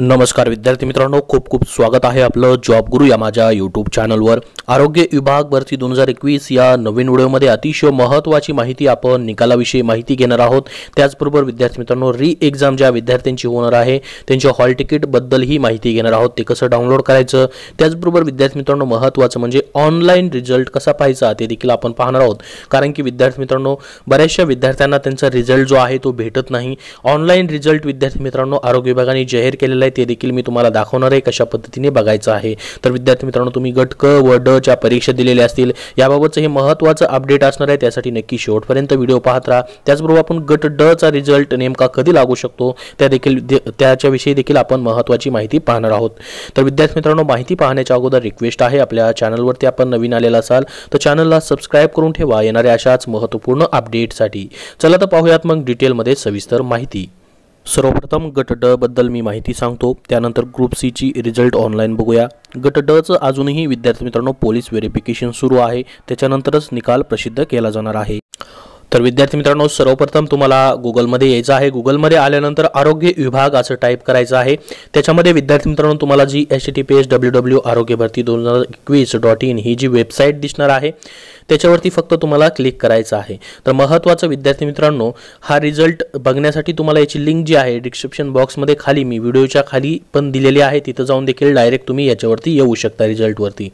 नमस्कार विद्यार्थी मित्रांनो खूप खूप स्वागत आहे आपलं जॉब गुरु या माझ्या यूट्यूब चॅनलवर आरोग्य विभाग भरती दोन हजार एकवीस या नवीन व्हिडिओमध्ये अतिशय महत्त्वाची माहिती आपण निकालाविषयी माहिती घेणार आहोत त्याचबरोबर विद्यार्थी मित्रांनो री एक्झाम ज्या विद्यार्थ्यांची होणार आहे त्यांच्या हॉल तिकीटबद्दलही माहिती घेणार आहोत ते कसं डाउनलोड करायचं त्याचबरोबर विद्यार्थी मित्रांनो महत्त्वाचं म्हणजे ऑनलाईन रिझल्ट कसा पाहायचा ते देखील आपण पाहणार आहोत कारण की विद्यार्थी मित्रांनो बऱ्याचशा विद्यार्थ्यांना त्यांचा रिझल्ट जो आहे तो भेटत नाही ऑनलाईन रिझल्ट विद्यार्थी मित्रांनो आरोग्य विभागाने जाहीर केलेला आहे ते देखील मी तुम्हाला दाखवणार आहे कशा पद्धतीने बघायचं आहे तर विद्यार्थी मित्रांनो तुम्ही गट क व डच्या परीक्षा दिलेल्या असतील याबाबतचं हे महत्त्वाचं अपडेट असणार आहे त्यासाठी नक्की शेवटपर्यंत व्हिडिओ पाहत राहा त्याचबरोबर आपण गट ड चा रिझल्ट नेमका कधी लागू शकतो त्या देखील त्याच्याविषयी देखील आपण महत्त्वाची माहिती पाहणार आहोत तर विद्यार्थी मित्रांनो माहिती पाहण्याच्या अगोदर रिक्वेस्ट आहे आपल्या चॅनलवरती आपण नवीन आलेला असाल तर चॅनलला सबस्क्राईब करून ठेवा येणाऱ्या अशाच महत्त्वपूर्ण अपडेटसाठी चला तर पाहूयात मग डिटेलमध्ये सविस्तर माहिती सर्वप्रथम गट ड बद्दल मी माहिती सांगतो त्यानंतर ग्रुप सीची रिझल्ट ऑनलाईन बघूया गट डचं अजूनही विद्यार्थी मित्रांनो पोलीस व्हेरिफिकेशन सुरू आहे त्याच्यानंतरच निकाल प्रसिद्ध केला जाणार आहे तर विद्यार्थी मित्रांनो सर्वप्रथम तुम्हाला गुगलमध्ये यायचं आहे गुगलमध्ये आल्यानंतर आरोग्य विभाग असं टाईप करायचं आहे त्याच्यामध्ये विद्यार्थी मित्रांनो तुम्हाला G H T P S W W आरोग्य भरती दोन हजार एकवीस डॉट इन ही जी वेबसाईट दिसणार आहे त्याच्यावरती फक्त तुम्हाला क्लिक करायचं आहे तर महत्त्वाचं विद्यार्थी मित्रांनो हा रिझल्ट बघण्यासाठी तुम्हाला याची लिंक जी आहे डिस्क्रिप्शन बॉक्समध्ये खाली मी व्हिडिओच्या खाली पण दिलेली आहे तिथं जाऊन देखील डायरेक्ट तुम्ही याच्यावरती येऊ शकता रिझल्टवरती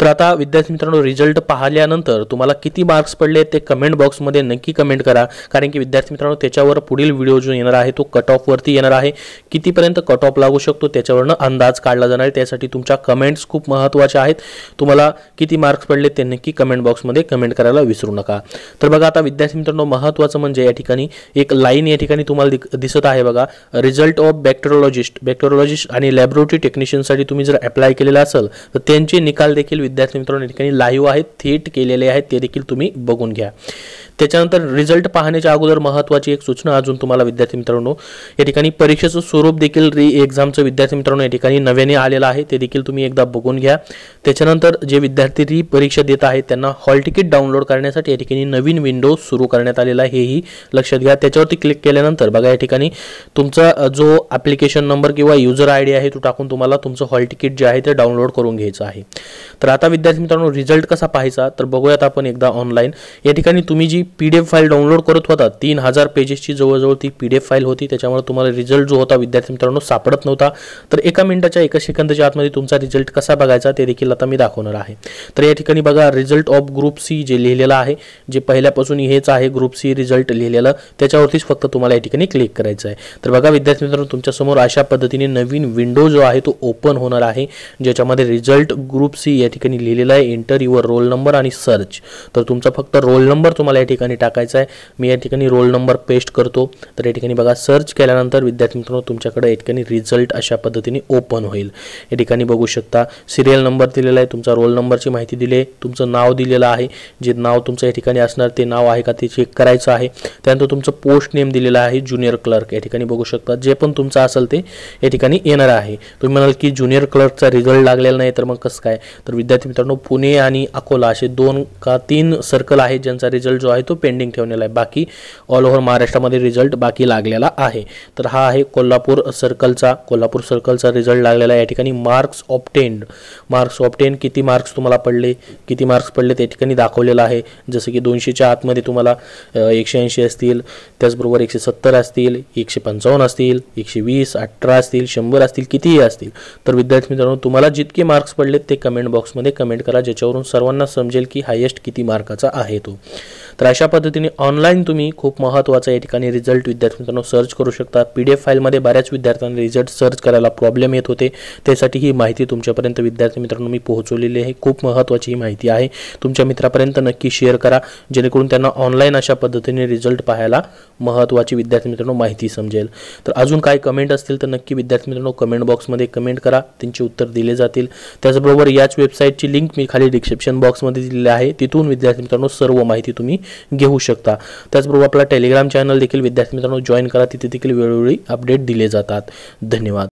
तर आता विद्यार्थी मित्रांनो रिझल्ट पाहिल्यानंतर तुम्हाला किती मार्क्स पडले ते कमेंट बॉक्समध्ये नक्की कमेंट करा कारण की विद्यार्थी मित्रांनो त्याच्यावर पुढील व्हिडिओ जो येणार आहे तो कट ऑफवरती येणार आहे कितीपर्यंत कट ऑफ लागू शकतो त्याच्यावरनं अंदाज काढला जाणार आहे त्यासाठी तुमच्या कमेंट्स खूप महत्त्वाच्या आहेत तुम्हाला किती मार्क्स पडले ते नक्की कमेंट बॉक्स बॉक्समध्ये कमेंट करायला विसरू नका तर बघा आता विद्यार्थी मित्रांनो महत्त्वाचं म्हणजे या ठिकाणी एक लाईन या ठिकाणी तुम्हाला दिसत आहे बघा रिझल्ट ऑफ बॅक्टेरॉलॉजिस्ट बॅक्टेरॉलॉजिस्ट आणि लॅबोरेटरी टेक्निशियनसाठी तुम्ही जर अप्लाय केलेला असेल तर त्यांचे निकाल देखील विद्यार्थी मित्रांनो या ठिकाणी लाईव्ह आहेत थेट केलेले आहेत ते देखील तुम्ही बघून घ्या त्याच्यानंतर रिझल्ट पाहण्याच्या अगोदर महत्त्वाची एक सूचना अजून तुम्हाला विद्यार्थी मित्रांनो या ठिकाणी परीक्षेचं स्वरूप देखील री एक्झामचं विद्यार्थी मित्रांनो या ठिकाणी नव्याने आलेलं आहे ते देखील तुम्ही एकदा बघून घ्या त्याच्यानंतर जे विद्यार्थी री परीक्षा देत आहेत त्यांना हॉल हॉल तिकीट डाउनलोड करण्यासाठी या ठिकाणी नवीन विंडो सुरू करण्यात आलेला हेही लक्षात घ्या त्याच्यावरती क्लिक केल्यानंतर बघा या ठिकाणी तुमचा जो ॲप्लिकेशन नंबर किंवा युजर आय आहे तो टाकून तुम्हाला तुमचं हॉल तिकीट जे आहे ते डाउनलोड करून घ्यायचं आहे तर आता विद्यार्थी मित्रांनो रिझल्ट कसा पाहायचा तर बघूयात आपण एकदा ऑनलाईन या ठिकाणी तुम्ही जी पी डी फाईल डाउनलोड करत होता तीन हजार पेजेसची जवळजवळ ती पी डी फाईल होती त्याच्यामुळे तुम्हाला रिझल्ट जो होता विद्यार्थी मित्रांनो सापडत नव्हता तर एका मिनिटाच्या एका सेकंदाच्या आतमध्ये तुमचा रिझल्ट कसा बघायचा ते देखील आता मी दाखवणार आहे तर या ठिकाणी बघा result of group group C जे लिहिलेलं आहे जे पहिल्यापासून हेच आहे ग्रुप सी रिझल्ट लिहिलेलं त्याच्यावरतीच फक्त तुम्हाला या ठिकाणी क्लिक करायचं आहे तर बघा विद्यार्थी मित्रांनो तुमच्यासमोर अशा पद्धतीने नवीन विंडो जो आहे तो ओपन होणार आहे ज्याच्यामध्ये रिझल्ट ग्रुप सी या ठिकाणी लिहिलेला आहे एंटर युअर रोल नंबर आणि सर्च तर तुमचा फक्त रोल नंबर तुम्हाला या ठिकाणी टाकायचा आहे मी या ठिकाणी रोल नंबर पेस्ट करतो तर या ठिकाणी बघा सर्च केल्यानंतर विद्यार्थी मित्रांनो तुमच्याकडे या ठिकाणी रिझल्ट अशा पद्धतीने ओपन होईल या ठिकाणी बघू शकता सिरियल नंबर दिलेला आहे तुमचा रोल नंबरची माहिती दिली आहे तुमचं नाव दिलेलं आहे आहे जे नाव तुमचं या ठिकाणी असणार ते नाव आहे का ते चेक करायचं आहे त्यानंतर तुमचं पोस्ट नेम दिलेला आहे ज्युनियर क्लर्क या ठिकाणी बघू शकता जे पण तुमचं असेल ते या ठिकाणी येणार आहे तुम्ही म्हणाल की ज्युनियर क्लर्कचा रिझल्ट लागलेला नाही तर मग कसं काय तर विद्यार्थी मित्रांनो पुणे आणि अकोला असे दोन का तीन सर्कल आहेत ज्यांचा रिझल्ट जो आहे तो पेंडिंग ठेवलेला आहे बाकी ऑल ओव्हर महाराष्ट्रामध्ये रिझल्ट बाकी लागलेला आहे तर हा आहे कोल्हापूर सर्कलचा कोल्हापूर सर्कलचा रिझल्ट लागलेला आहे या ठिकाणी मार्क्स ऑप्टेंड मार्क्स ऑप्टेंड किती मार्क्स तुम्हाला पडले किती मार्क्स पडले ते ठिकाणी दाखवलेला आहे जसं की दोनशेच्या आतमध्ये तुम्हाला एकशे ऐंशी असतील त्याचबरोबर एकशे सत्तर असतील एकशे पंचावन्न असतील एकशे वीस अठरा असतील शंभर असतील कितीही असतील तर विद्यार्थी मित्रांनो तुम्हाला जितके मार्क्स पडलेत ते कमेंट बॉक्समध्ये कमेंट करा ज्याच्यावरून सर्वांना समजेल की हायेस्ट किती मार्काचा आहे तो तर अशा पद्धतीने ऑनलाईन तुम्ही खूप महत्त्वाचा या ठिकाणी रिझल्ट विद्यार्थी मित्रांनो सर्च करू शकता पी डी एफ फाईलमध्ये बऱ्याच विद्यार्थ्यांना रिझल्ट सर्च करायला प्रॉब्लेम येत होते त्यासाठी ही माहिती तुमच्यापर्यंत विद्यार्थी मित्रांनो मी पोहोचवलेली आहे खूप महत्त्वाची ही माहिती आहे तुमच्या मित्रापर्यंत नक्की शेअर करा जेणेकरून त्यांना ऑनलाईन अशा पद्धतीने रिझल्ट पाहायला महत्त्वाची विद्यार्थी मित्रांनो माहिती समजेल तर अजून काय कमेंट असतील तर नक्की विद्यार्थी मित्रांनो कमेंट बॉक्समध्ये कमेंट करा त्यांची उत्तर दिले जातील त्याचबरोबर याच वेबसाईटची लिंक मी खाली डिस्क्रिप्शन बॉक्समध्ये दिलेली आहे तिथून विद्यार्थी मित्रांनो सर्व माहिती तुम्ही घेऊ शकता त्याचबरोबर आपला टेलिग्राम चॅनल देखील विद्यार्थी मित्रांनो जॉईन करा तिथे देखील वेळोवेळी अपडेट दिले जातात धन्यवाद